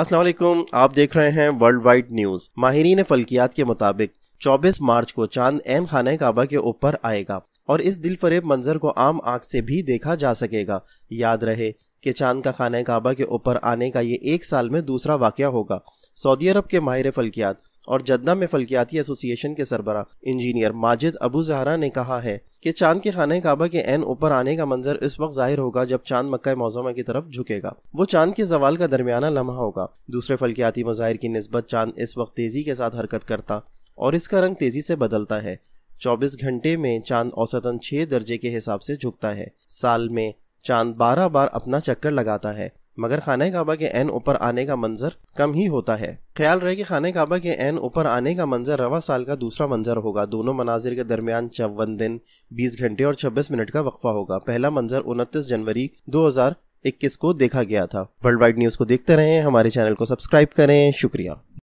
असलम आप देख रहे हैं वर्ल्ड वाइड न्यूज़ माहरीन फलकियात के मुताबिक 24 मार्च को चांद एम खाना काबा के ऊपर आएगा और इस दिल फरेब मंजर को आम आंख से भी देखा जा सकेगा याद रहे कि चांद का खाना काबा के ऊपर आने का ये एक साल में दूसरा वाक़ होगा सऊदी अरब के माहिर फल्कियात और जद्दा में फलकियाती एसोसिएशन के सरबरा इंजीनियर माजिद अबू जहरा ने कहा है कि चांद के खाना काबा के एन ऊपर आने का मंजर इस वक्त जाहिर होगा जब चांद मक्का मौजमा की तरफ झुकेगा वो चांद के जवाल का दरमियाना लम्हा होगा दूसरे फलकियाती मज़ाहिर की नस्बत चांद इस वक्त तेज़ी के साथ हरकत करता और इसका रंग तेज़ी से बदलता है 24 घंटे में चांद औसतन 6 दर्जे के हिसाब से झुकता है साल में चांद 12 बार अपना चक्कर लगाता है मगर खाना काबा के एन ऊपर आने का मंजर कम ही होता है ख्याल रहे कि खाना काबा के एन ऊपर आने का मंजर रवा साल का दूसरा मंजर होगा दोनों मनाजिर के दरमियान चौवन दिन बीस घंटे और छब्बीस मिनट का वक्फा होगा पहला मंजर उनतीस जनवरी दो हजार इक्कीस को देखा गया था वर्ल्ड वाइड न्यूज को देखते रहें हमारे चैनल को सब्सक्राइब करें शुक्रिया